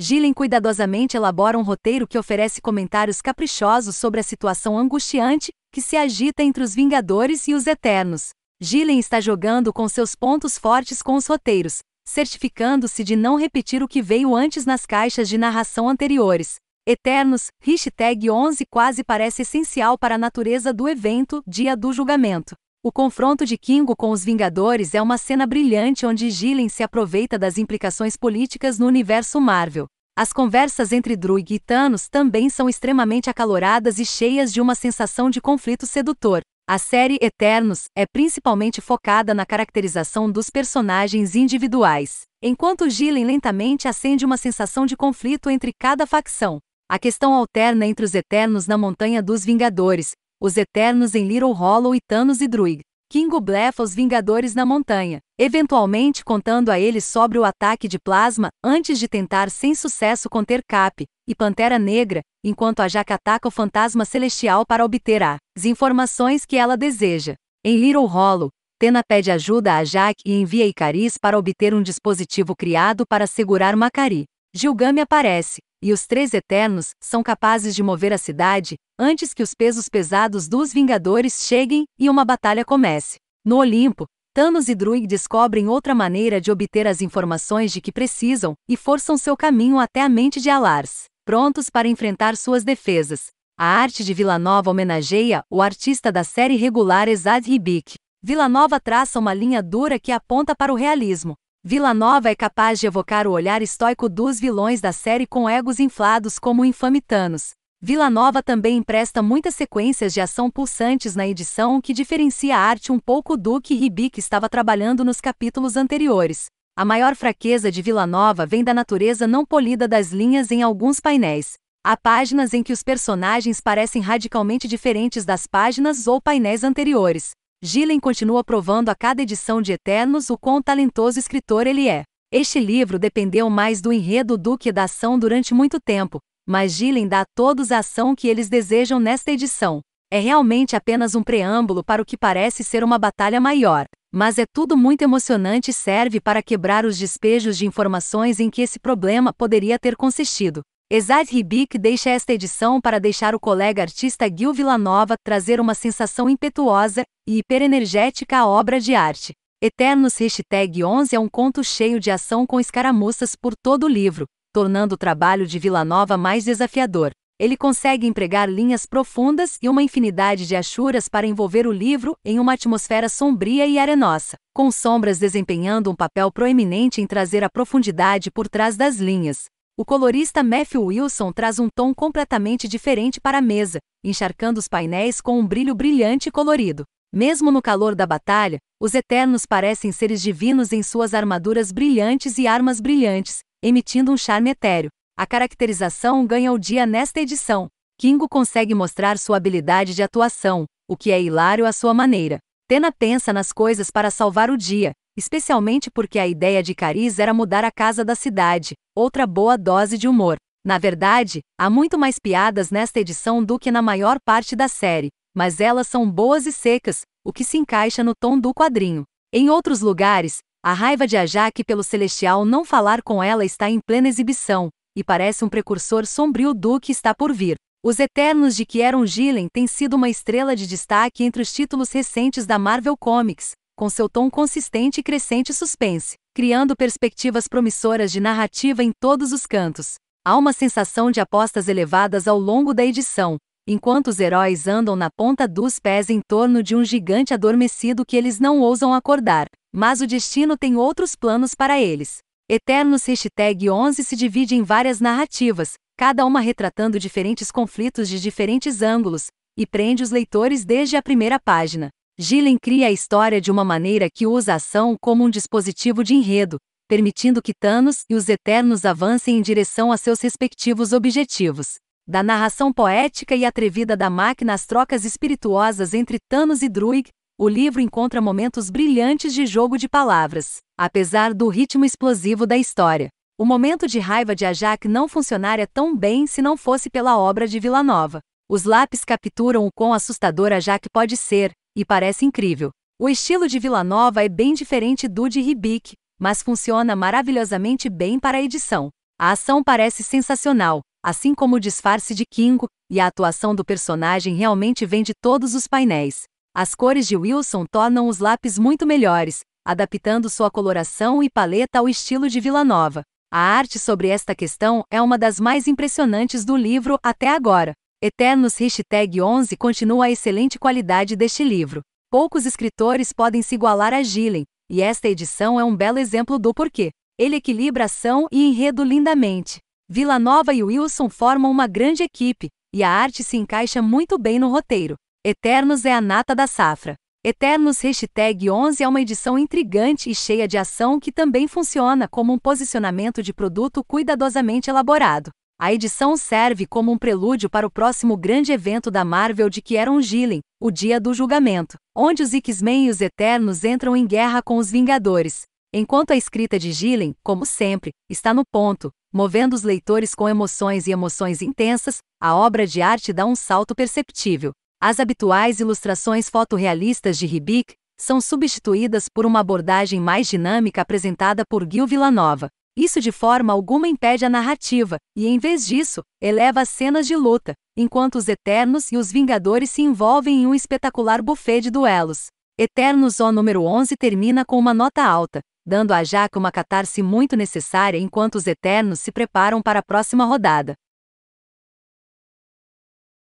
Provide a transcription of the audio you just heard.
Gillen cuidadosamente elabora um roteiro que oferece comentários caprichosos sobre a situação angustiante que se agita entre os Vingadores e os Eternos. Gillen está jogando com seus pontos fortes com os roteiros, certificando-se de não repetir o que veio antes nas caixas de narração anteriores. Eternos, hashtag 11 quase parece essencial para a natureza do evento, dia do julgamento. O confronto de Kingo com os Vingadores é uma cena brilhante onde Gillen se aproveita das implicações políticas no universo Marvel. As conversas entre Druig e Thanos também são extremamente acaloradas e cheias de uma sensação de conflito sedutor. A série Eternos é principalmente focada na caracterização dos personagens individuais, enquanto Gillen lentamente acende uma sensação de conflito entre cada facção. A questão alterna entre os Eternos na Montanha dos Vingadores, os Eternos em Little Hollow e Thanos e Druid. Kingo blefa os Vingadores na montanha, eventualmente contando a eles sobre o ataque de plasma, antes de tentar sem sucesso conter Cap e Pantera Negra, enquanto a Jack ataca o Fantasma Celestial para obter as informações que ela deseja. Em Little Hollow, Tena pede ajuda a Jack e envia Icaris para obter um dispositivo criado para segurar Macari. Gilgame aparece, e os três eternos são capazes de mover a cidade antes que os pesos pesados dos Vingadores cheguem e uma batalha comece. No Olimpo, Thanos e Druig descobrem outra maneira de obter as informações de que precisam e forçam seu caminho até a mente de Alars, prontos para enfrentar suas defesas. A arte de Villanova homenageia o artista da série regular Exad Ribic. Villanova traça uma linha dura que aponta para o realismo, Vila Nova é capaz de evocar o olhar estoico dos vilões da série com egos inflados como o infame Vila Nova também empresta muitas sequências de ação pulsantes na edição, o que diferencia a arte um pouco do que Ribic estava trabalhando nos capítulos anteriores. A maior fraqueza de Vila Nova vem da natureza não polida das linhas em alguns painéis. Há páginas em que os personagens parecem radicalmente diferentes das páginas ou painéis anteriores. Gillen continua provando a cada edição de Eternos o quão talentoso escritor ele é. Este livro dependeu mais do enredo do que da ação durante muito tempo, mas Gillen dá a todos a ação que eles desejam nesta edição. É realmente apenas um preâmbulo para o que parece ser uma batalha maior, mas é tudo muito emocionante e serve para quebrar os despejos de informações em que esse problema poderia ter consistido. Exad Ribic deixa esta edição para deixar o colega artista Gil Villanova trazer uma sensação impetuosa e hiperenergética à obra de arte. Eternos Hashtag 11 é um conto cheio de ação com escaramuças por todo o livro, tornando o trabalho de Villanova mais desafiador. Ele consegue empregar linhas profundas e uma infinidade de achuras para envolver o livro em uma atmosfera sombria e arenosa, com sombras desempenhando um papel proeminente em trazer a profundidade por trás das linhas. O colorista Matthew Wilson traz um tom completamente diferente para a mesa, encharcando os painéis com um brilho brilhante e colorido. Mesmo no calor da batalha, os Eternos parecem seres divinos em suas armaduras brilhantes e armas brilhantes, emitindo um charme etéreo. A caracterização ganha o dia nesta edição. Kingo consegue mostrar sua habilidade de atuação, o que é hilário à sua maneira. Tena pensa nas coisas para salvar o dia, especialmente porque a ideia de Cariz era mudar a casa da cidade, outra boa dose de humor. Na verdade, há muito mais piadas nesta edição do que na maior parte da série, mas elas são boas e secas, o que se encaixa no tom do quadrinho. Em outros lugares, a raiva de Ajak pelo Celestial não falar com ela está em plena exibição, e parece um precursor sombrio do que está por vir. Os Eternos de Kieron Gillen têm sido uma estrela de destaque entre os títulos recentes da Marvel Comics, com seu tom consistente e crescente suspense, criando perspectivas promissoras de narrativa em todos os cantos. Há uma sensação de apostas elevadas ao longo da edição, enquanto os heróis andam na ponta dos pés em torno de um gigante adormecido que eles não ousam acordar, mas o destino tem outros planos para eles. Eternos Hashtag 11 se divide em várias narrativas, cada uma retratando diferentes conflitos de diferentes ângulos, e prende os leitores desde a primeira página. Gillen cria a história de uma maneira que usa a ação como um dispositivo de enredo, permitindo que Thanos e os Eternos avancem em direção a seus respectivos objetivos. Da narração poética e atrevida da máquina às trocas espirituosas entre Thanos e Druig, o livro encontra momentos brilhantes de jogo de palavras, apesar do ritmo explosivo da história. O momento de raiva de Ajak não funcionaria tão bem se não fosse pela obra de Villanova. Os lápis capturam o quão assustador Ajak pode ser, e parece incrível. O estilo de Vila Nova é bem diferente do de Ribic, mas funciona maravilhosamente bem para a edição. A ação parece sensacional, assim como o disfarce de Kingo, e a atuação do personagem realmente vem de todos os painéis. As cores de Wilson tornam os lápis muito melhores, adaptando sua coloração e paleta ao estilo de Vila Nova. A arte sobre esta questão é uma das mais impressionantes do livro até agora. Eternos Hashtag 11 continua a excelente qualidade deste livro. Poucos escritores podem se igualar a Gillen, e esta edição é um belo exemplo do porquê. Ele equilibra ação e enredo lindamente. Vila Nova e Wilson formam uma grande equipe, e a arte se encaixa muito bem no roteiro. Eternos é a nata da safra. Eternos Hashtag 11 é uma edição intrigante e cheia de ação que também funciona como um posicionamento de produto cuidadosamente elaborado. A edição serve como um prelúdio para o próximo grande evento da Marvel de que eram Gillen, o Dia do Julgamento, onde os X-Men e os Eternos entram em guerra com os Vingadores. Enquanto a escrita de Gillen, como sempre, está no ponto, movendo os leitores com emoções e emoções intensas, a obra de arte dá um salto perceptível. As habituais ilustrações fotorrealistas de Ribic são substituídas por uma abordagem mais dinâmica apresentada por Gil Villanova. Isso de forma alguma impede a narrativa, e em vez disso, eleva as cenas de luta, enquanto os Eternos e os Vingadores se envolvem em um espetacular buffet de duelos. Eternos O número 11 termina com uma nota alta, dando a Jaque uma catarse muito necessária enquanto os Eternos se preparam para a próxima rodada.